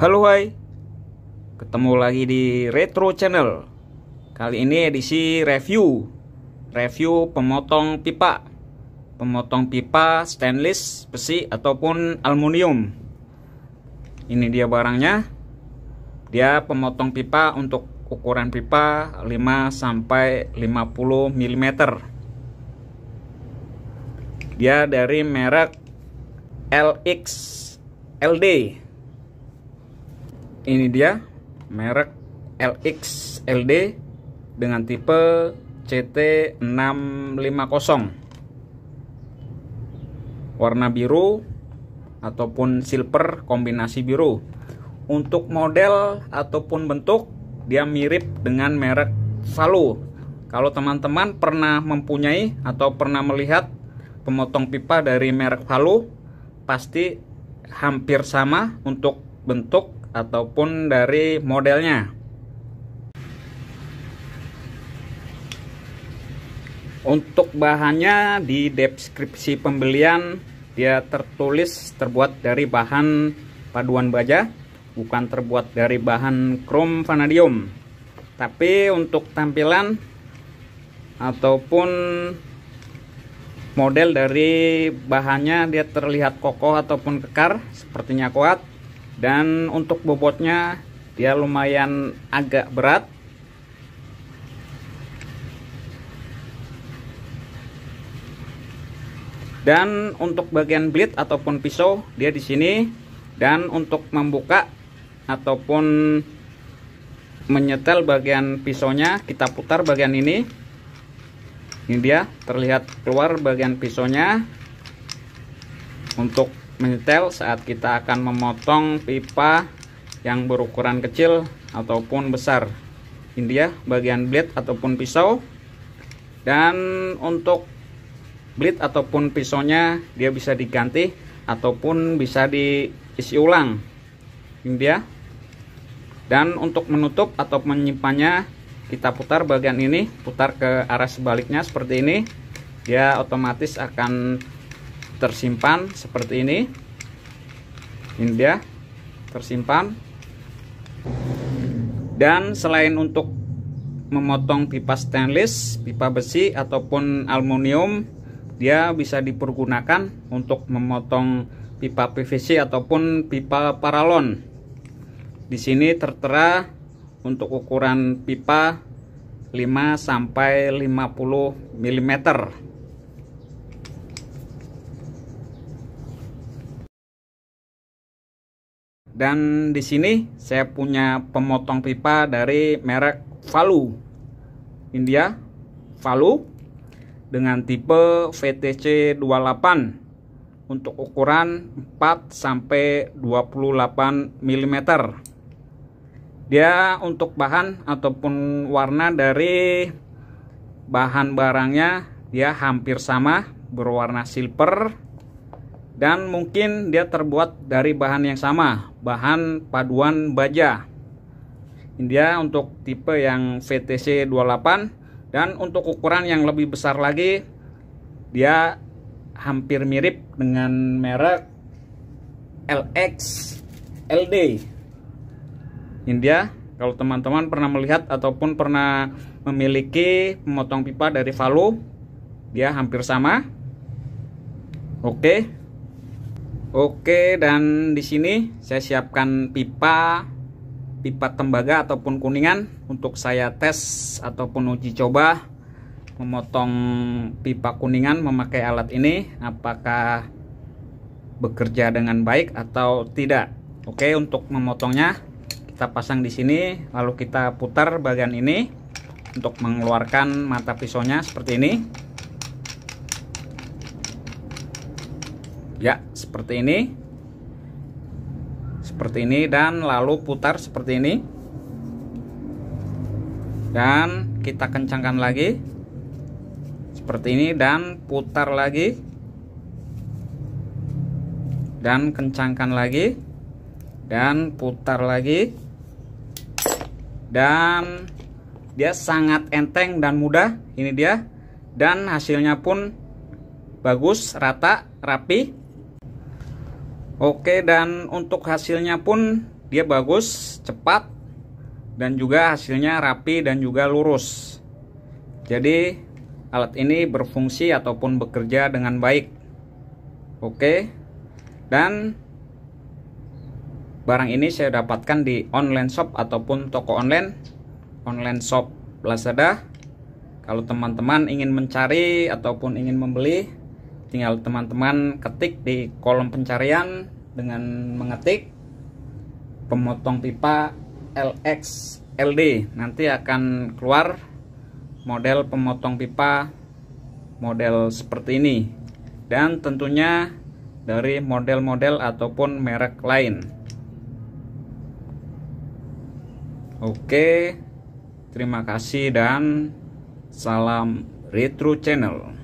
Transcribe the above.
Halo hai Ketemu lagi di Retro Channel Kali ini edisi review Review pemotong pipa Pemotong pipa stainless, besi, ataupun aluminium Ini dia barangnya Dia pemotong pipa untuk ukuran pipa 5 sampai 50 mm Dia dari merek LX LD ini dia merek LX LD dengan tipe CT650 warna biru ataupun silver kombinasi biru untuk model ataupun bentuk dia mirip dengan merek Salu kalau teman-teman pernah mempunyai atau pernah melihat pemotong pipa dari merek Salu pasti hampir sama untuk bentuk ataupun dari modelnya untuk bahannya di deskripsi pembelian dia tertulis terbuat dari bahan paduan baja bukan terbuat dari bahan krom vanadium tapi untuk tampilan ataupun model dari bahannya dia terlihat kokoh ataupun kekar sepertinya kuat dan untuk bobotnya dia lumayan agak berat dan untuk bagian blade ataupun pisau dia di sini dan untuk membuka ataupun menyetel bagian pisaunya kita putar bagian ini ini dia terlihat keluar bagian pisaunya untuk menyetel saat kita akan memotong pipa yang berukuran kecil ataupun besar ini dia bagian blade ataupun pisau dan untuk blade ataupun pisaunya dia bisa diganti ataupun bisa diisi ulang ini dia dan untuk menutup atau menyimpannya kita putar bagian ini putar ke arah sebaliknya seperti ini dia otomatis akan tersimpan seperti ini ini dia tersimpan dan selain untuk memotong pipa stainless pipa besi ataupun aluminium dia bisa dipergunakan untuk memotong pipa PVC ataupun pipa paralon di sini tertera untuk ukuran pipa 5 sampai 50 mm Dan di sini saya punya pemotong pipa dari merek Valu India Valu dengan tipe VTC 28 untuk ukuran 4 sampai 28 mm. Dia untuk bahan ataupun warna dari bahan barangnya dia hampir sama berwarna silver dan mungkin dia terbuat dari bahan yang sama bahan paduan baja India untuk tipe yang VTC 28 dan untuk ukuran yang lebih besar lagi dia hampir mirip dengan merek LX LD India kalau teman-teman pernah melihat ataupun pernah memiliki pemotong pipa dari Valu dia hampir sama oke Oke, dan di sini saya siapkan pipa pipa tembaga ataupun kuningan untuk saya tes ataupun uji coba memotong pipa kuningan memakai alat ini apakah bekerja dengan baik atau tidak. Oke, untuk memotongnya kita pasang di sini lalu kita putar bagian ini untuk mengeluarkan mata pisaunya seperti ini. ya seperti ini seperti ini dan lalu putar seperti ini dan kita kencangkan lagi seperti ini dan putar lagi dan kencangkan lagi dan putar lagi dan dia sangat enteng dan mudah ini dia dan hasilnya pun bagus rata rapi Oke dan untuk hasilnya pun dia bagus, cepat dan juga hasilnya rapi dan juga lurus. Jadi alat ini berfungsi ataupun bekerja dengan baik. Oke. Dan barang ini saya dapatkan di online shop ataupun toko online online shop Lazada. Kalau teman-teman ingin mencari ataupun ingin membeli tinggal teman-teman ketik di kolom pencarian dengan mengetik pemotong pipa LX LD nanti akan keluar model pemotong pipa model seperti ini dan tentunya dari model-model ataupun merek lain Oke terima kasih dan salam retro channel